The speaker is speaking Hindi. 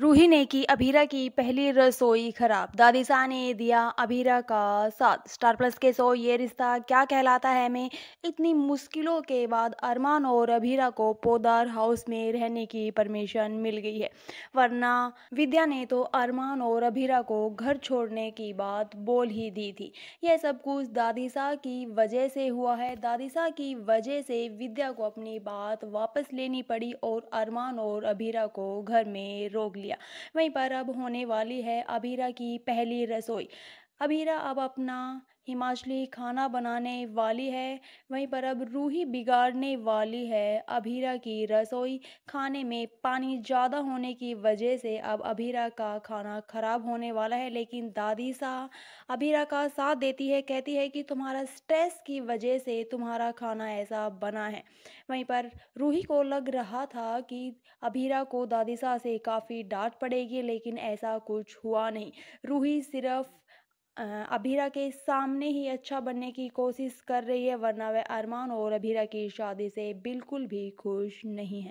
रूही ने की अभीरा की पहली रसोई खराब दादीसा ने दिया अभीरा का साथ स्टार प्लस के सो ये रिश्ता क्या कहलाता है मैं इतनी मुश्किलों के बाद अरमान और अभीरा को पोदार हाउस में रहने की परमिशन मिल गई है वरना विद्या ने तो अरमान और अभीरा को घर छोड़ने की बात बोल ही दी थी यह सब कुछ दादीसा की वजह से हुआ है दादीसा की वजह से विद्या को अपनी बात वापस लेनी पड़ी और अरमान और अभीरा को घर में रोक लिया लिया वहीं पर अब होने वाली है अबीरा की पहली रसोई अबीरा अब अपना हिमाचली खाना बनाने वाली है वहीं पर अब रूही बिगाड़ने वाली है अभीरा की रसोई खाने में पानी ज़्यादा होने की वजह से अब अभीरा का खाना ख़राब होने वाला है लेकिन दादी सा अभीरा का साथ देती है कहती है कि तुम्हारा स्ट्रेस की वजह से तुम्हारा खाना ऐसा बना है वहीं पर रूही को लग रहा था कि अभीरा को दादी सा से काफ़ी डांट पड़ेगी लेकिन ऐसा कुछ हुआ नहीं रूही सिर्फ अभीरा के सामने ही अच्छा बनने की कोशिश कर रही है वरना वह अरमान और अभीरा की शादी से बिल्कुल भी खुश नहीं है